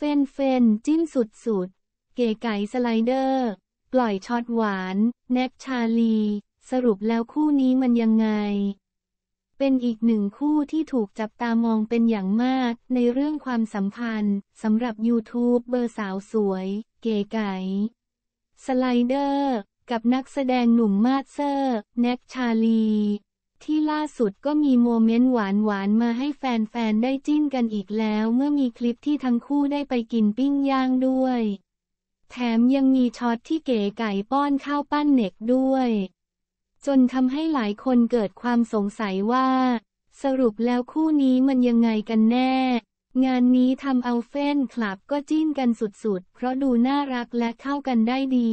เฟนเฟนจิ้นสุดสุดเก๋ไก่สไลเดอร์ ปล่อยช็อตหวาน แน็กชาลี สรุปแล้วคู่นี้มันยังไง เป็นอีกหนึ่งคู่ที่ถูกจับตามองเป็นอย่างมากในเรื่องความสัมพันธ์สำหรับ YouTube เบอร์สาวสวย เก๋ไก่สไลเดอร์ กับนักแสดงหนุ่มมาสเซอร์ แน็กชาลีที่ล่าสุดก็มีโมเมนต์หวานหวานมาให้แฟนๆได้จิ้นกันอีกแล้วเมื่อมีคลิปที่ทั้งคู่ได้ไปกินปิ้งย่างด้วย แถมยังมีช็อตที่เก๋ไก่ป้อนข้าวปั้นเน็กด้วย จนทำให้หลายคนเกิดความสงสัยว่า สรุปแล้วคู่นี้มันยังไงกันแน่ งานนี้ทำเอาเฟนคลับก็จิ้นกันสุดๆเพราะดูน่ารักและเข้ากันได้ดี